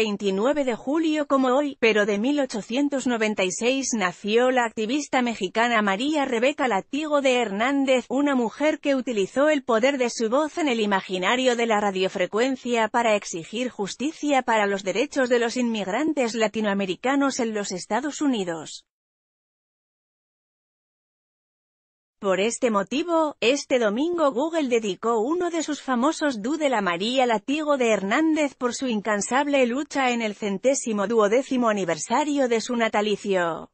29 de julio como hoy, pero de 1896 nació la activista mexicana María Rebeca Latigo de Hernández, una mujer que utilizó el poder de su voz en el imaginario de la radiofrecuencia para exigir justicia para los derechos de los inmigrantes latinoamericanos en los Estados Unidos. Por este motivo, este domingo Google dedicó uno de sus famosos doodle a María Latigo de Hernández por su incansable lucha en el centésimo duodécimo aniversario de su natalicio.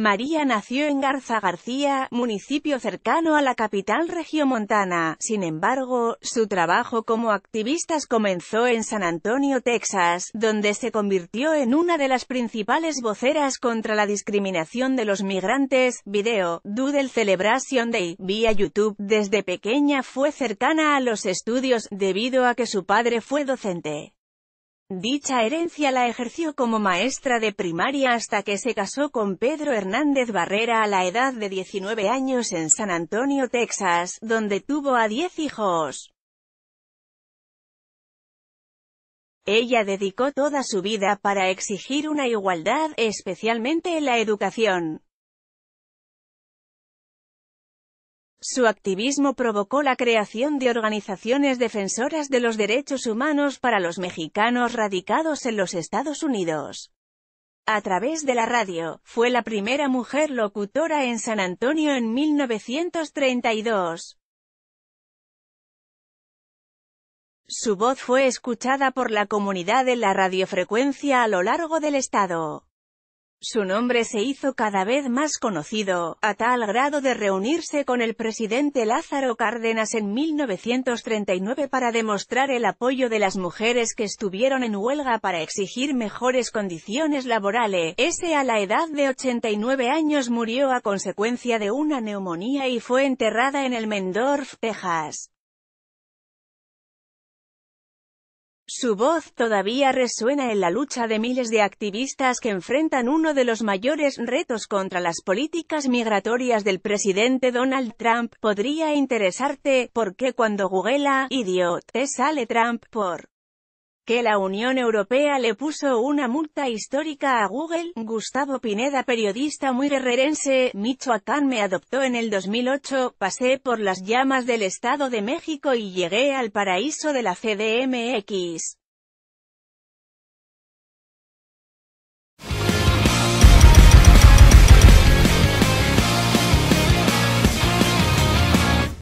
María nació en Garza García, municipio cercano a la capital regiomontana. Sin embargo, su trabajo como activista comenzó en San Antonio, Texas, donde se convirtió en una de las principales voceras contra la discriminación de los migrantes. Video, Doodle Celebration Day, vía YouTube. Desde pequeña fue cercana a los estudios, debido a que su padre fue docente. Dicha herencia la ejerció como maestra de primaria hasta que se casó con Pedro Hernández Barrera a la edad de 19 años en San Antonio, Texas, donde tuvo a 10 hijos. Ella dedicó toda su vida para exigir una igualdad, especialmente en la educación. Su activismo provocó la creación de organizaciones defensoras de los derechos humanos para los mexicanos radicados en los Estados Unidos. A través de la radio, fue la primera mujer locutora en San Antonio en 1932. Su voz fue escuchada por la comunidad en la radiofrecuencia a lo largo del estado. Su nombre se hizo cada vez más conocido, a tal grado de reunirse con el presidente Lázaro Cárdenas en 1939 para demostrar el apoyo de las mujeres que estuvieron en huelga para exigir mejores condiciones laborales. Ese a la edad de 89 años murió a consecuencia de una neumonía y fue enterrada en el Mendorf, Texas. Su voz todavía resuena en la lucha de miles de activistas que enfrentan uno de los mayores retos contra las políticas migratorias del presidente Donald Trump. Podría interesarte, ¿por qué cuando googlea, idiot, te sale Trump por que la Unión Europea le puso una multa histórica a Google, Gustavo Pineda periodista muy guerrerense, Michoacán me adoptó en el 2008, pasé por las llamas del Estado de México y llegué al paraíso de la CDMX.